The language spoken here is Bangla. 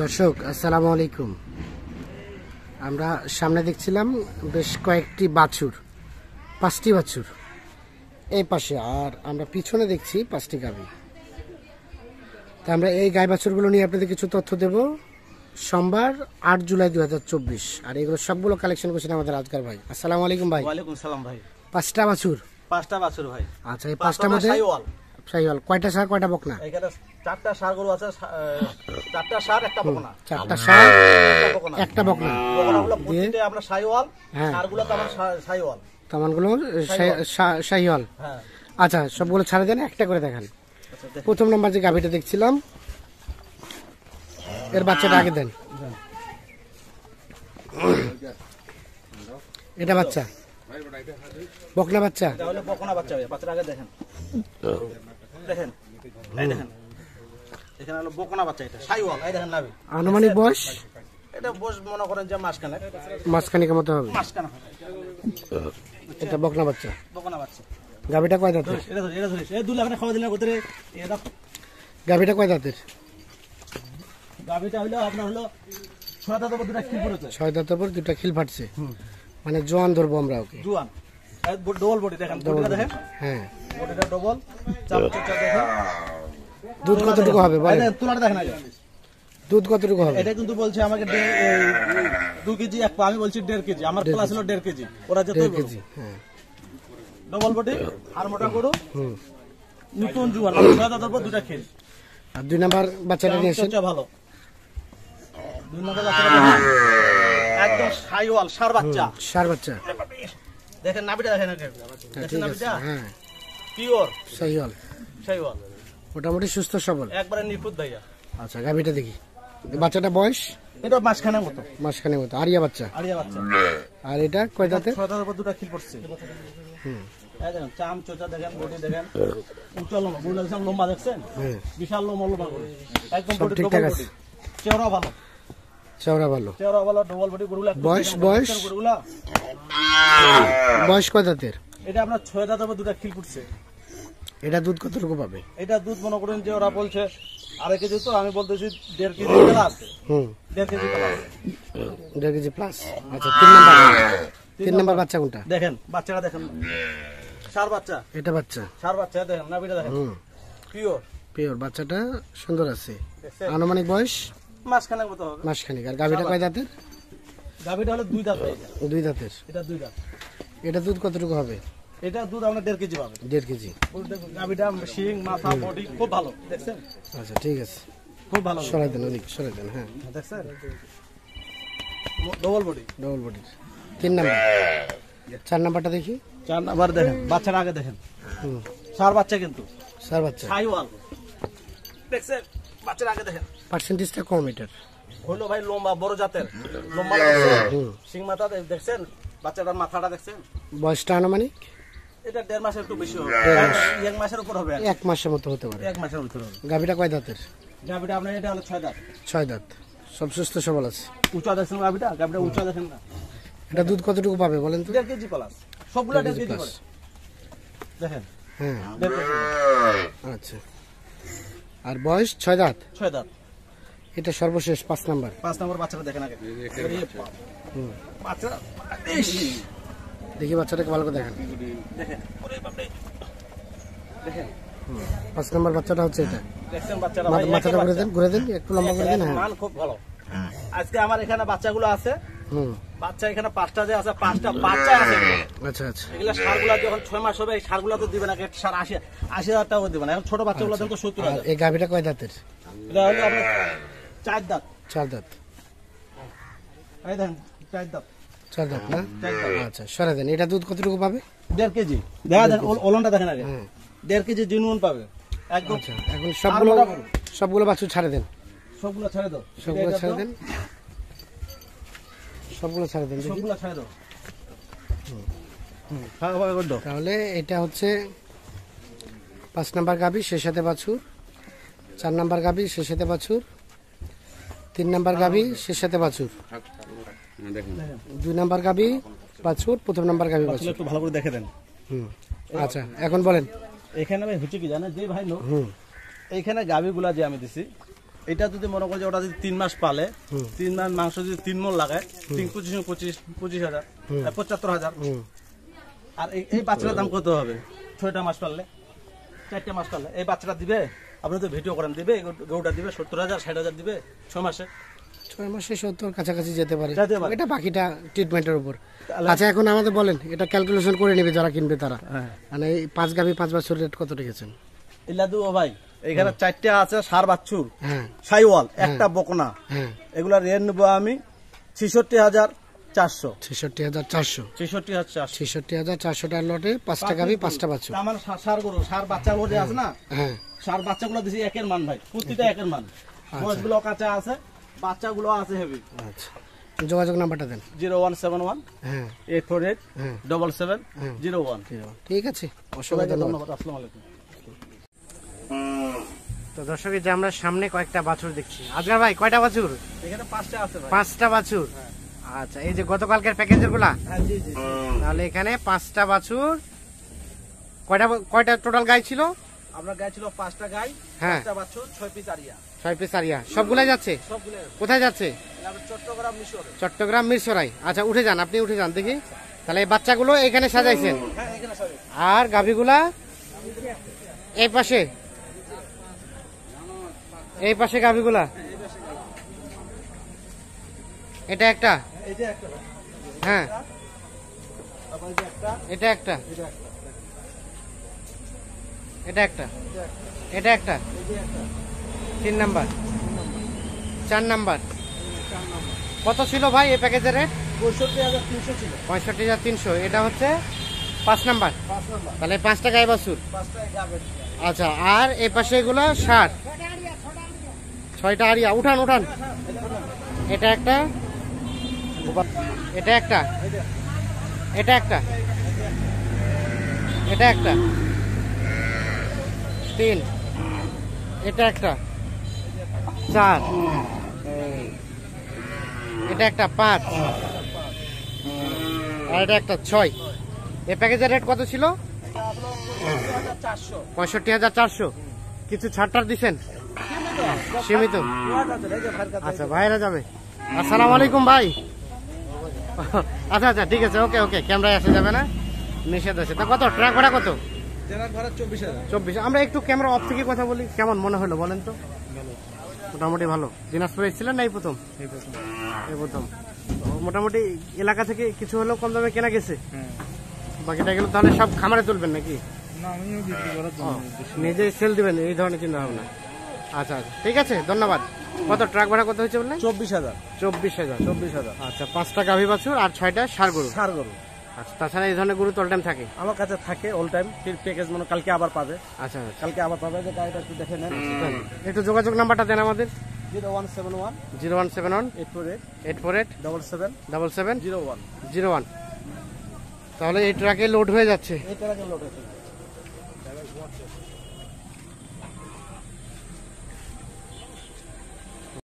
দর্শক আসসালামু আলাইকুম আমরা সামনে দেখছিলাম বেশ কয়েকটি বাছুর পাঁচটি বাছুর এই পাশে আর আমরা পিছনে দেখছি পাঁচটি গাভী তা আমরা এই গাই বাছুরগুলো নিয়ে আপনাদের কিছু তথ্য দেব সোমবার আট জুলাই দুই হাজার চব্বিশ আর এগুলো সবগুলো কালেকশন করছেন আমাদের আজকার ভাই আসসালামু আলাইকুম ভাই ভাই পাঁচটা বাছুর পাঁচটা বাছুর ভাই আচ্ছা এই পাঁচটা মধ্যে শাহিওয়াল কয়টা সার কয়টা বকনা আছে চারটা সার একটা বকনা চারটা একটা শাহিওয়াল হ্যাঁ। তামানগুলো হ্যাঁ। আচ্ছা সবগুলো ছাড়া দেন একটা করে দেখান প্রথম নাম্বার যে গাভিটা দেখছিলাম এর বাচ্চাটা আগে দেন এটা বাচ্চা বকনা বাচ্চা বকনা বাচ্চা আগে দেখেন দেখেন এই দেখেন এখানে হলো বকনা বাচ্চা এটা সাইওয়াল এই দেখেন আনুমানিক বয়স এটা বয়স মনে করেন যে মাসখানেক মাসখানেক মতো হবে মাসখানেক এটা বকনা বাচ্চা বকনা বাচ্চা গাবিটা কয় দাঁতের এটা এটা এই দুই লাখ খাওয়া দিলে কোথায় এটা গাবিটা কয় দাঁতের গাবিটা হলো আপনার হলো দুটা খিল দুটা ফাটছে মানে জোয়ান ধরবো আমরা ওকে জোয়ান ডবল বডি দেখেন দেখেন হ্যাঁ দুধ কতটুকু হবে দুধ কতটুকু হবে এটা কিন্তু বলছে আমাকে দু কেজি আমি বলছি দেড় কেজি আমার প্লাস হলো দেড় কেজি ওরা যত কেজি ডবল হ্যাঁ। বডি আর মোটা গরু নতুন জুয়ান ছয় দাদার দুটা খেল আর দুই নাম্বার বাচ্চাটা নিয়েছেন ভালো দুই নাম্বার বাচ্চাটা একদম সাইওয়াল সার বাচ্চা সার বাচ্চা দেখেন নাবিটা দেখেন নাবিটা হ্যাঁ পিওর সাইওয়াল সাইওয়াল মোটামুটি সুস্থ সবল একবারে ভাইয়া আচ্ছা গাভিটা দেখি বাচ্চাটা বয়স এটা বিশাল একদম ঠিকঠাক বয়স বয়স বয়স কয় দাঁতের এটা আপনার ছয় দাঁতের উপর খিল পড়ছে এটা দুধ কতটুকু পাবে এটা দুধ মনে করেন যে ওরা বলছে আরে কেজি তো আমি বলতেছি দেড় কেজি প্লাস দেড় কেজি প্লাস দেড় কেজি প্লাস আচ্ছা তিন নম্বর তিন নম্বর বাচ্চা কোনটা দেখেন বাচ্চাটা দেখেন সার বাচ্চা এটা বাচ্চা সার বাচ্চা দেখেন না বিটা দেখেন পিওর পিওর বাচ্চাটা সুন্দর আছে আনুমানিক বয়স মাসখানেক মতো হবে মাসখানেক আর গাভীটা কয় দাঁতের গাভীটা হলো দুই দাঁত দুই দাঁতের এটা দুই দাঁত এটা দুধ কতটুকু হবে এটা দুধ আমরা দেড় কেজি পাবে দেড় কেজি গাভিটা শিং মাথা বডি খুব ভালো দেখছেন আচ্ছা ঠিক আছে খুব ভালো সরাই দেন অনেক সরাই দেন হ্যাঁ দেখছেন ডবল বডি ডবল বডি তিন নাম্বার চার নাম্বারটা দেখি চার নাম্বার দেখেন বাচ্চাটা আগে দেখেন সার বাচ্চা কিন্তু সার বাচ্চা হাই ওয়াল দেখছেন বাচ্চার আগে দেখেন পার্সেন্টেজটা কম এটার হলো ভাই লম্বা বড় জাতের লম্বা শিং মাথা দেখছেন বাচ্চাটার মাথাটা দেখছেন বয়সটা আনুমানিক এটা দেড় মাসের বেশি এক মাসের উপর হবে এক মাসের মতো হতে পারে এক মাসের হবে কয় দাঁতের আপনার এটা হলো ছয় দাঁত ছয় সব সুস্থ সবল আছে উঁচু দেখছেন গাভিটা উঁচু দেখেন না এটা দুধ কতটুকু পাবে বলেন তো কেজি প্লাস সবগুলো দেখেন হ্যাঁ আচ্ছা আর বয়স ছয় দাঁত ছয় দাঁত এটা সর্বশেষ পাঁচ নাম্বার পাঁচ নাম্বার বাচ্চাটা দেখেন আগে বাচ্চা দেখি বাচ্চাটাকে ভালো করে দেখেন দেখেন পাঁচ নম্বর বাচ্চাটা হচ্ছে এটা হ্যাঁ। হ্যাঁ। আজকে আমার এখানে বাচ্চাগুলো আছে বাচ্চা এখানে পাঁচটা যে আছে পাঁচটা বাচ্চা আছে আচ্ছা আচ্ছা এগুলো সারগুলা যখন ছয় মাস হবে এই সারগুলা তো দিবেন আগে সার আশি আশি হাজার টাকা দিবেন এখন ছোট বাচ্চাগুলো দেন আচ্ছা। তো সত্তর হাজার এই গাভিটা কয় দাঁতের এটা হলো আপনার চার দাঁত চার দাঁত চার দাঁত চার দাঁত না আচ্ছা সরে দেন এটা দুধ কতটুকু পাবে দেড় কেজি দেখা দেন ওলনটা দেখেন আগে দেড় কেজি জেনুইন পাবে একদম আচ্ছা, এখন সবগুলো সবগুলো বাছুর ছাড়ে দেন সবগুলো ছাড়ে দাও সবগুলো ছাড়ে দেন সবগুলো ছাড়ে দেন সবগুলো ছাড়ে দাও তাহলে এটা হচ্ছে পাঁচ নাম্বার গাবি সে সাথে বাছুর চার নাম্বার গাবি সে সাথে বাছুর তিন নাম্বার গাবি সে সাথে বাছুর হ্যাঁ, হ্যাঁ, হ্যাঁ। দুই নাম্বার গাবি বাছুর প্রথম নাম্বার গাবি একটু ভালো করে দেখে দেন আচ্ছা এখন বলেন এখানে হচ্ছে কি জানেন যে ভাই লোক এইখানে গাবিগুলা যে আমি দিছি এটা যদি মনে করি ওটা যদি তিন মাস পালে তিন মাস মাংস যদি তিন মন লাগে তিন পঁচিশ পঁচিশ হাজার পঁচাত্তর হাজার আর এই বাচ্চাটার দাম কত হবে ছয়টা মাস পারলে চারটা মাস পারলে এই বাচ্চাটা দিবে আপনি তো ভিডিও করেন দিবে গৌটা দিবে সত্তর হাজার ষাট হাজার দিবে ছ মাসে ছয় মাসে সত্তর কাছাকাছি যেতে পারে এটা বাকিটা ট্রিটমেন্টের উপর আচ্ছা এখন আমাদের বলেন এটা ক্যালকুলেশন করে নেবে যারা কিনবে তারা হ্যাঁ। মানে পাঁচ গাভি পাঁচ বছর রেট কত রেখেছেন ইলাদু ও ভাই এখানে চারটে আছে সার বাচ্চুর হ্যাঁ। সাইওয়াল হ্যাঁ। একটা বকনা এগুলা রেট নেবো আমি ছেষট্টি হাজার চারশো ছেষট্টি হাজার চারশো ছেষট্টি হাজার চারশো টাকার লটে পাঁচটা গাভি পাঁচটা বাচ্চা আমার মানে সার গরু সার বাচ্চা আছে না সার বাচ্চাগুলো দিছি একের মান ভাই প্রতিটা একের মান আচ্ছা। বয়সগুলো কাঁচা আছে বাচ্চাগুলো আছে হেভি আচ্ছা যোগাযোগ নাম্বারটা দেন জিরো ওয়ান সেভেন ওয়ান হ্যাঁ। এইট ফোর এইট ডবল হ্যাঁ। সেভেন হ্যাঁ। জিরো ওয়ান ঠিক আছে অসুবিধা তো দর্শক যে আমরা সামনে কয়েকটা বাছুর দেখছি আজগার ভাই কয়টা বাছুর এখানে পাঁচটা আছে পাঁচটা বাছুর আচ্ছা এই যে গতকালকের প্যাকেজের গুলা তাহলে এখানে পাঁচটা বাছুর কয়টা কয়টা টোটাল গাই ছিল আপনার গায়ে পাঁচটা গাই হ্যাঁ ছয় পিস আরিয়া ছয় সবগুলাই যাচ্ছে কোথায় যাচ্ছে চট্টগ্রাম মিশর চট্টগ্রাম মিশরাই আচ্ছা উঠে যান আপনি উঠে যান দেখি তাহলে এই বাচ্চাগুলো এখানে সাজাইছেন হ্যাঁ, আর গাভীগুলা এই পাশে এই পাশে গাভীগুলা এটা একটা হ্যাঁ এটা একটা হ্যাঁ। এটা একটা এটা একটা তিন নাম্বার চার নাম্বার কত ছিল ভাই এই প্যাকেজের রেট পঁয়ষট্টি হাজার তিনশো এটা হচ্ছে পাঁচ নাম্বার তাহলে পাঁচ টাকায় বাসুর আচ্ছা আর এই পাশে এগুলো ষাট ছয়টা আড়িয়া উঠান উঠান এটা একটা এটা একটা এটা একটা এটা একটা তিন এটা একটা চার এটা একটা পাঁচ আর এটা একটা ছয় এ প্যাকেজের রেট কত ছিল পঁয়ষট্টি হাজার চারশো কিছু ছাড়টার দিচ্ছেন সীমিত আচ্ছা ভাইরা যাবে আসসালাম আলাইকুম ভাই আচ্ছা আচ্ছা ঠিক আছে ওকে ওকে ক্যামেরায় আসা যাবে না নিষেধ আছে তা কত ট্রাক ভাড়া কত চব্বিশ হাজার আমরা একটু ক্যামেরা অফ থেকে কথা বলি কেমন মনে হলো বলেন তো মোটামুটি ভালো দিনাজপুরে এসেছিলেন না এই প্রথম এই প্রথম মোটামুটি এলাকা থেকে কিছু হলেও কম দামে কেনা গেছে হ্যাঁ। বাকিটা গেলে তাহলে সব খামারে তুলবেন নাকি নিজে সেল দিবেন এই ধরনের চিন্তা ভাবনা আচ্ছা আচ্ছা ঠিক আছে ধন্যবাদ কত ট্রাক ভাড়া কত হয়েছে বললেন চব্বিশ হাজার চব্বিশ হাজার চব্বিশ হাজার আচ্ছা পাঁচটা গাভী বাছুর আর ছয়টা সার গরু সার গরু আচ্ছা তাছাড়া এই ধরনের গরু তো অল টাইম থাকে আমার কাছে থাকে অল টাইম ফির প্যাকেজ মানে কালকে আবার পাবে আচ্ছা, আচ্ছা কালকে আবার পাবে যে গাড়িটা একটু দেখে নেন আচ্ছা, একটু যোগাযোগ নাম্বারটা দেন আমাদের zero one seven one zero one seven one eight four eight eight four eight double seven double seven zero one zero one তাহলে এই ট্রাকে লোড হয়ে যাচ্ছে এই ট্রাকে লোড হয়ে